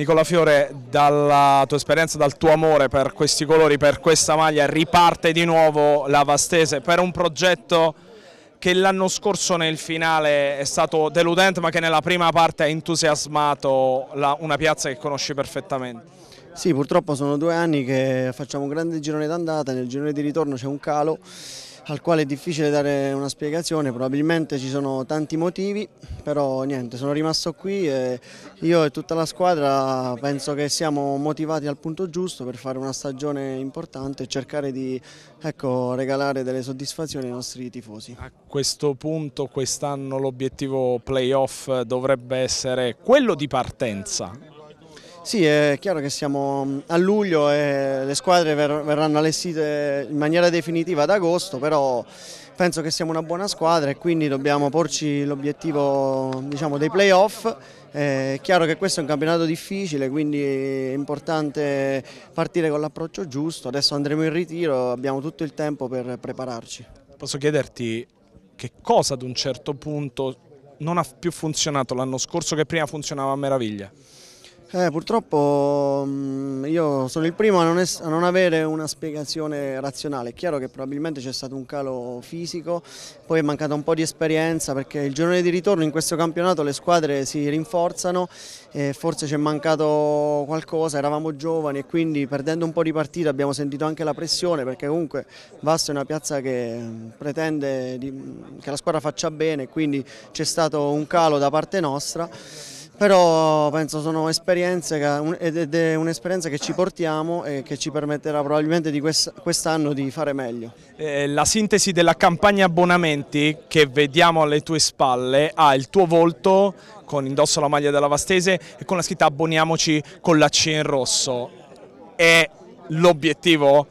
Nicola Fiore, dalla tua esperienza, dal tuo amore per questi colori, per questa maglia, riparte di nuovo la Vastese per un progetto che l'anno scorso nel finale è stato deludente ma che nella prima parte ha entusiasmato la, una piazza che conosci perfettamente. Sì, purtroppo sono due anni che facciamo un grande girone d'andata, nel girone di ritorno c'è un calo al quale è difficile dare una spiegazione, probabilmente ci sono tanti motivi, però niente, sono rimasto qui e io e tutta la squadra penso che siamo motivati al punto giusto per fare una stagione importante e cercare di ecco, regalare delle soddisfazioni ai nostri tifosi. A questo punto quest'anno l'obiettivo playoff dovrebbe essere quello di partenza, sì, è chiaro che siamo mm, a luglio e le squadre ver verranno allestite in maniera definitiva ad agosto, però penso che siamo una buona squadra e quindi dobbiamo porci l'obiettivo diciamo, dei playoff. Eh, è chiaro che questo è un campionato difficile, quindi è importante partire con l'approccio giusto. Adesso andremo in ritiro, abbiamo tutto il tempo per prepararci. Posso chiederti che cosa ad un certo punto non ha più funzionato l'anno scorso che prima funzionava a meraviglia? Eh, purtroppo mm, io sono il primo a non, a non, avere una spiegazione razionale, è chiaro che probabilmente c'è stato un calo fisico, poi è mancata un po' di esperienza perché il giorno di ritorno in questo campionato le squadre si rinforzano e forse è mancato qualcosa, eravamo giovani e quindi perdendo un po' di partita abbiamo sentito anche la pressione perché comunque Vasto è una piazza che mm, pretende di, mm, che la squadra faccia bene, quindi c'è stato un calo da parte nostra però penso sono esperienze che, ed è un'esperienza che ci portiamo e che ci permetterà probabilmente di quest'anno di fare meglio. Eh, la sintesi della campagna abbonamenti che vediamo alle tue spalle ha il tuo volto con indosso la maglia della Vastese e con la scritta abboniamoci con la C in rosso. È l'obiettivo?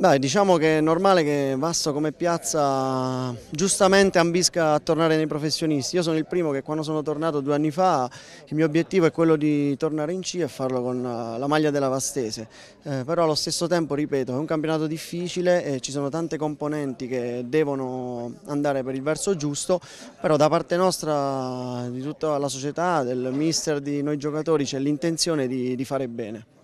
Dai, diciamo che è normale che Vasso come piazza giustamente ambisca a tornare nei professionisti. Io sono il primo che quando sono tornato due anni fa il mio obiettivo è quello di tornare in C e farlo con eh, la maglia della Vastese. Eh, però allo stesso tempo, ripeto, è un campionato difficile e ci sono tante componenti che devono andare per il verso giusto, però da parte nostra, di tutta la società, del mister, di noi giocatori c'è l'intenzione di, di fare bene.